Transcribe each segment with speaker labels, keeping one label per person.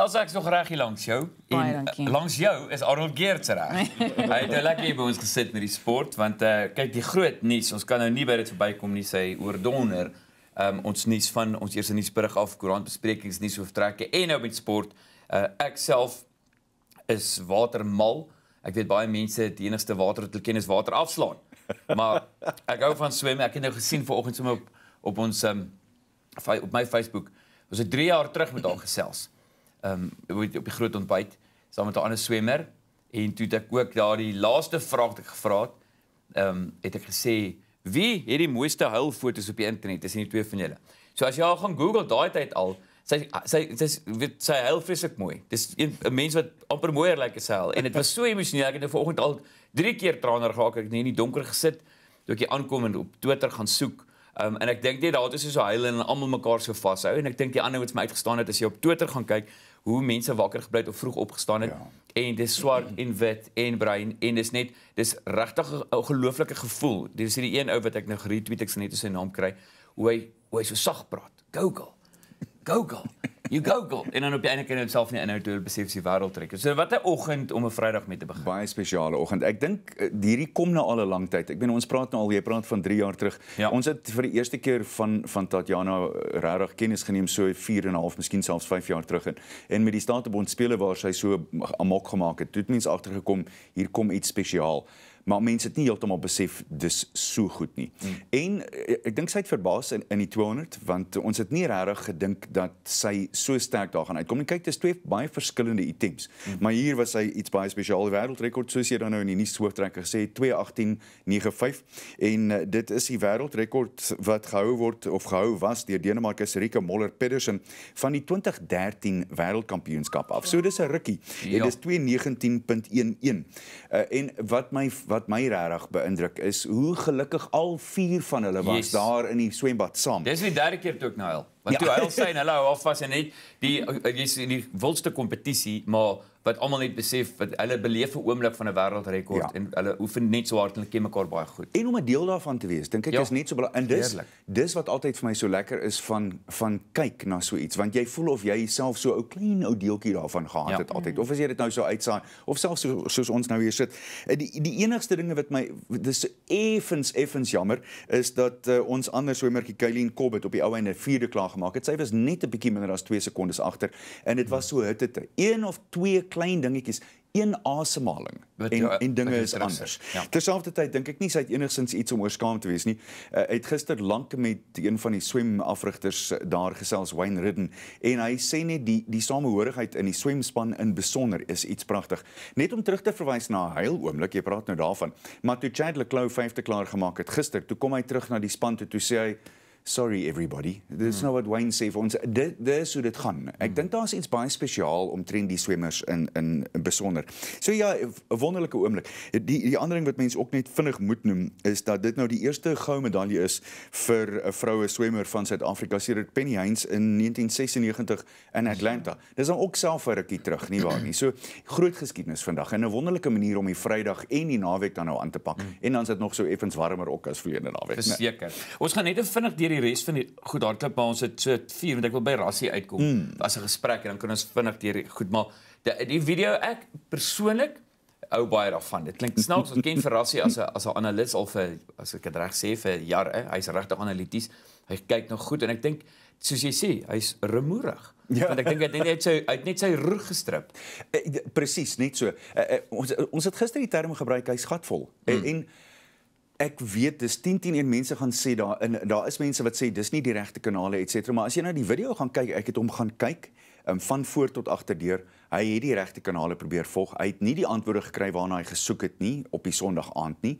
Speaker 1: Elsa, ek is nog reg hier langs jou. Baie en eh, dankie. langs jou is Arnold Geert reg. Nee. hy het nou lekker by ons gesit met die sport want uh, kyk die groot nuus, ons kan nou nie by dit verbykom nie sy oor donder. Um, ehm, ons nuus van ons eerste nuusbrug af koerant besprekings nuus hoof trekke en nou met sport. Uh, ek self is watermal. Ek weet baie mense die enigste water wat hulle ken is water afslaan. Maar ek gou van swem, ek het nou gesien vanoggend sommer op op ons um, op my Facebook was dit 3 jaar terug met haar gesels ehm um, op die groot ontbyt saam met 'n ander swemmer en toe het ek ook daardie laaste vraag gevra het. Ehm um, het ek gesê wie het die mooiste huilfoto's op die internet? Dis nie twee van julle. So as jy al gaan Google daai tyd al sy sy dis weet sy huil vreeslik mooi. Dis 'n mens wat amper mooier lyk like as hy. En dit was so emosioneel. Ek het nou vanoggend al 3 keer traaner gehad. Ek het in die donker gesit toe ek hier aankom en op Twitter gaan soek. Um, en ek dink net daar het is so huil en almal mekaar so vashou en ek dink die ander wat vir my uitgestaan het as jy op Twitter gaan kyk, hoe mense wakker gebly het of vroeg opgestaan het. Ja. En dis swart en wit en bruin en dis net dis regtig 'n ongelooflike gevoel. Dis hierdie een ou wat ek nou retweet ek sien net hoe sy naam kry, hoe hy hoe hy so sag praat. Google. Google. You Google en dan op die einde kan jy homself nie inhou toe jy besef sy wêreld trek. So wat 'n oggend om 'n Vrydag mee te begin. Baie spesiale
Speaker 2: oggend. Ek dink eh, hierdie kom nou al 'n lang tyd. Ek bedoel ons praat nou al jy praat van 3 jaar terug. Ja. Ons het vir die eerste keer van van Tatiana eh, regtig kennis geneem so 4 en 'n half, miskien selfs 5 jaar terug en en met die staatebond spele waar sy so amok gemaak het. Dit mens agtergekom hier kom iets spesiaal maar mense het nie heeltemal besef dis so goed nie. Mm. En eh, ek dink sy het verbaas in, in die 200 want ons het nie regtig gedink dat sy so sterk daar gaan uitkom nie. Kyk, dis twee baie verskillende items. Mm. Maar hier was sy iets baie spesiaal, wêreldrekord soos jy dan nou in die nuus hoor trek gesê 218.95 en uh, dit is die wêreldrekord wat gehou word of gehou was deur Denemarke se Rika Moller Pedersen van die 2013 wêreldkampioenskap af. So dis 'n rukkie. Ja. En dis 219.11. Uh, en wat my wat wat my regtig beïndruk is hoe gelukkig al vier van hulle was yes. daar
Speaker 1: in die swembad saam. Dis die derde keer toe ek nou huil. Want ja. toe huil sy en hulle hou af was en net die jy's eh, in die wildste kompetisie maar wat almal net besef dat hulle beleef 'n oomblik van 'n wêreldrekord ja. en hulle oefen net so hard en hulle ken mekaar baie goed.
Speaker 2: En om 'n deel daarvan te wees, dink ek ja. is net so belangrik. Dis Heerlijk. dis wat altyd vir my so lekker is van van kyk na so iets want jy voel of jy jouself so 'n ou klein ou deeltjie daarvan gehad ja. het altyd. Mm. Of as jy dit nou so uitsaai of selfs so, soos ons nou hier sit. Eh, die die enigste dinge wat my dis effens effens jammer is dat uh, ons ander swemmertjie Kylie Kobbet op die ou einde vierde klaar gemaak het. Sy was net 'n bietjie minder as 2 sekondes agter en dit was so hitte. 1 of 2 klein dingetjies een asemhaling en, jou, en dinge is anders. Ja. Terselfdertyd dink ek nie sy het enigins iets om oor skaam te wees nie. Uh, hy het gister lank met een van die swemafrigters eh, daar gesels Wayne Ridden en hy sê net die die samehorigheid in die swemspan in besonder is iets pragtig. Net om terug te verwys na heel oomblik jy praat nou daarvan, maar toe Chad Leclerc 5de klaar gemaak het gister, toe kom hy terug na die span toe toe sê hy sorry everybody. Dit is mm. nou wat Wayne sê vir ons. Dit dis hoe dit gaan. Ek mm. dink daar's iets baie spesiaal omtrent die swemmers in in, in besonder. So ja, 'n wonderlike oomblik. Die die ander ding wat mense ook net vinnig moet noem is dat dit nou die eerste goue medalje is vir 'n vroue swemmer van Suid-Afrika. Sy het Penny Heinz in 1996 in Atlanta. Dis dan ook self 'n rukkie terug, nie waar nie. So groot geskiedenis vandag en 'n wonderlike manier om die Vrydag en die naweek dan nou aan te pak. Mm. En dan's dit nog so effens warmer ook as verlede naweek. Verseker.
Speaker 1: Ons gaan net 'n vinnig deur die die res van die goed daar klop maar ons het so 4 want ek wil by Rassie uitkom mm. as 'n gesprek en dan kan ons vinnig deur goed maar die, die video ek persoonlik hou baie daarvan dit klink snaaks ons ken vir Rassie as 'n as 'n analis of a, as ek dit reg sê vir jare eh? hy's regtig analities hy kyk nou goed en ek dink soos jy sê hy's remoerig Ja, ek dink dit eh, net so, uit net sy roer gestrip. Presies, net so. Uh, uh, eh, ons ons het gister die term
Speaker 2: gebruik, hy's gatvol. Mm. En, en ek weet dis 10 10 en mense gaan sê daar in daar is mense wat sê dis nie die regte kanale et cetera maar as jy nou die video gaan kyk ek het hom gaan kyk um, van voor tot agter deur hy het die regte kanale probeer volg. Hy het nie die antwoorde gekry waarna hy gesoek het nie op die Sondag aand nie.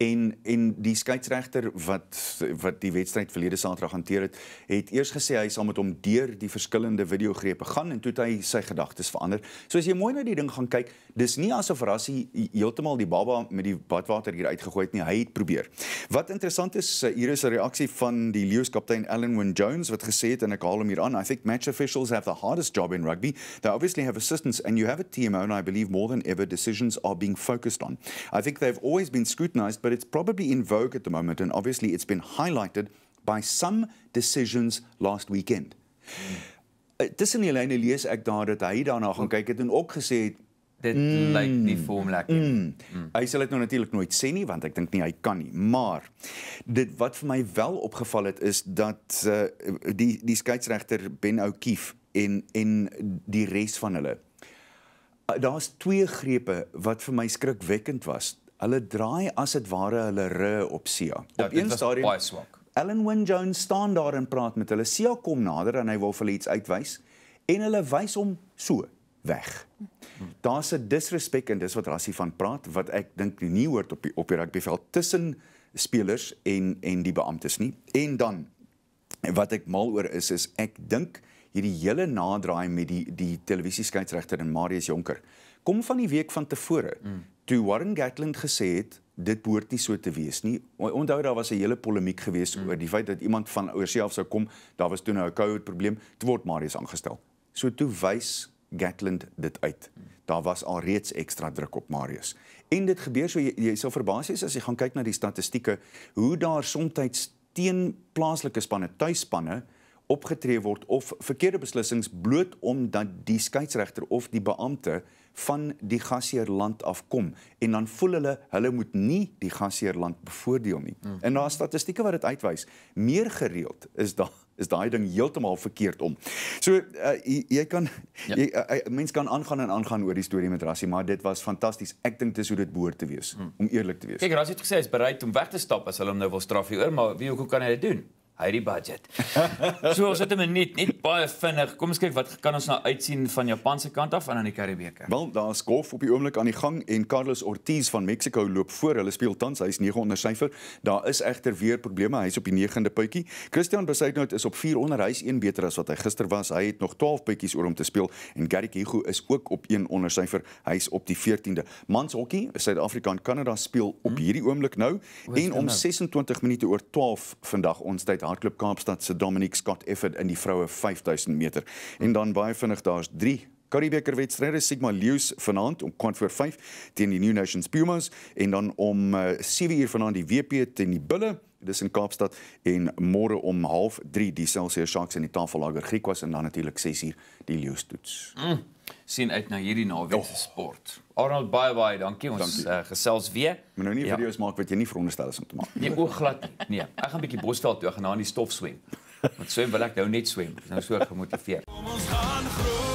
Speaker 2: En en die skeieregter wat wat die wedstryd verlede Saterdag hanteer het, het eers gesê hy sal met hom deur die verskillende videogrepe gaan en toe het hy sy gedagtes verander. So as jy mooi na die ding gaan kyk, dis nie asof Rassie heeltemal die baba met die badwater hier uitgegooi het nie. Hy het probeer. Wat interessant is, eh, hier is 'n reaksie van die Lions kaptein Allan Wynne Jones wat gesê het en ek haal hom hier aan. I think match officials have the hardest job in rugby. They obviously have a assistance, and you have a TMO, and I believe more than ever decisions are being focused on. I think they've always been scrutinized, but it's probably in vogue at the moment, and obviously it's been highlighted by some decisions last weekend. Dis nie alleen Elias ek daar dat hy daarna gaan kyk het en ook gesê het dit mm, lyk nie formeel hmm, nie. Mm. Mm. Hy sal dit nou natuurlik nooit sê nie want ek dink nie hy kan nie. Maar dit wat vir my wel opgeval het is dat uh, die die skeieregter Ben Oukief en en die res van hulle Ah, daar's twee grepe wat vir my skrikwekkend was. Hulle draai as dit ware hulle ry op Sia. Ja, op een stadium baie swak. Ellen Wynne Jones staan daar en praat met hulle. Sia kom nader en hy wil vir iets uitwys en hulle wys hom so weg. Daar's 'n disrespek en dis wat Rassie van praat wat ek dink nie hoort op die op die rugbyveld tussen spelers en en die beamptes nie. En dan wat ek mal oor is is ek dink hierdie hele naderdraai met die die televisieskeidsregter en Marius Jonker kom van die week van tevore mm. toe Warren Gatland gesê het dit behoort nie so te wees nie. Onthou daar was 'n hele polemiek geweest mm. oor die feit dat iemand van oorself sou kom. Daar was toe nou 'n COVID probleem, dit word Marius aangestel. So toe wys Gatland dit uit. Mm. Daar was al reeds ekstra druk op Marius. En dit gebeur so jy, jy sal verbaas wees as jy gaan kyk na die statistieke hoe daar soms teen plaaslike spanne, tuisspanne, mm opgetree word of verkeerde besluissings bloot omdat die skeieregter of die beampte van die gasheerland af kom en dan voel hulle hulle moet nie die gasheerland bevoordeel nie. Mm. En daar is statistieke wat dit uitwys, meer gereeld is daar is daai ding heeltemal verkeerd om. So uh, jy, jy kan ja. jy uh, mens kan aangaan en aangaan oor die storie met Rassie, maar dit was fantasties. Ek dink dis hoe dit behoort te wees, hmm. om eerlik te wees. Kyk, Rassie
Speaker 1: het gesê hy is bereid om weg te stap as hulle hom nou wil straf hier, maar wie hoe kan hy dit doen? Hy het die budget. so ons het 'n minuut, net baie vinnig. Kom ons kyk wat kan ons nou uitsien van Japan se kant af aan aan die Karibeweke.
Speaker 2: Wel, daar's golf op die oomblik aan die gang en Carlos Ortiz van Mexico loop voor. Hulle speel tans, hy's 9 onder syfer. Daar is egter weer probleme. Hy's op die 9de puitjie. Christian Besuitnout is op 4 onder. Hy's 1 beter as wat hy gister was. Hy het nog 12 puitjies oor om te speel en Garrick Hugo is ook op 1 onder syfer. Hy's op die 14de. Mans hokkie, Suid-Afrika en Kanada speel op hm? hierdie oomblik nou en om 26 nou? minute oor 12 vandag ons tyd hardloop Kaapstad se Dominic Scott Effort in die vroue 5 5000 meter. En dan baie vinnig daar's 3 Karibeker wedstryde Sigma Leus vanaand om 4:05 teen die New Nations Pumas en dan om 7:00 eh, uh, vanaand die WP teen die Bulle dis in Kaapstad en môre om 0:30 die Celsius Sharks in die Tafellager Griekwas en dan natuurlik 6:00 die Leus toets.
Speaker 1: Mm, sien uit na hierdie naweek se sport. Arnold bye bye, dankie ons dankie. Uh, gesels weer. Moet nou nie ja. video's
Speaker 2: maak wat jy nie veronderstel is om te maak. Nee, o glad
Speaker 1: nie. Nee, ek gaan 'n bietjie bosstal toe, ek gaan na in die stof swem. Want swem wil ek nou net swem. Nou so gemotiveerd. Kom ons gaan groen.